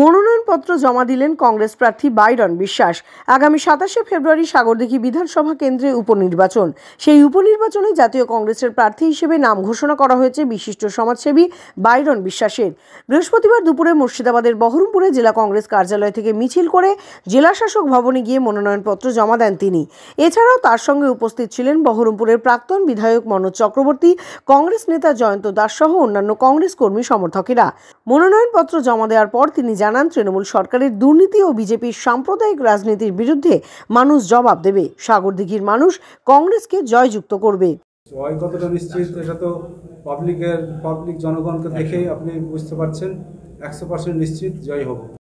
মনোনয়নপত্র জমা দিলেন কংগ্রেস প্রার্থী বাইরন বিশ্বাস আগামী সাতাশে ফেব্রুয়ারি সাগরদিঘি বিধানসভা কেন্দ্রে উপনির্বাচন সেই উপনির্বাচনে জাতীয় কংগ্রেসের প্রার্থী হিসেবে নাম ঘোষণা করা হয়েছে বিশিষ্ট সমাজসেবী বাইরন বিশ্বাসের বৃহস্পতিবার দুপুরে মুর্শিদাবাদের বহরমপুরে জেলা কংগ্রেস কার্যালয় থেকে মিছিল করে জেলা শাসক ভবনে গিয়ে মনোনয়নপত্র জমা দেন তিনি এছাড়াও তার সঙ্গে উপস্থিত ছিলেন বহরমপুরের প্রাক্তন বিধায়ক মনোজ চক্রবর্তী কংগ্রেস নেতা জয়ন্ত দাস সহ অন্যান্য কংগ্রেস কর্মী সমর্থকেরা মনোনয়নপত্র জমা দেওয়ার পর তিনি জানান তৃণমূল সরকারের দুর্নীতি ও বিজেপির সাম্প্রদায়িক রাজনীতির বিরুদ্ধে মানুষ জবাব দেবে সাগরদিঘির মানুষ কংগ্রেসকে জয়যুক্ত করবে জয় কতটা নিশ্চিত এটা তো পাবলিকের পাবলিক জনগণকে দেখেই আপনি বুঝতে পারছেন একশো নিশ্চিত জয় হব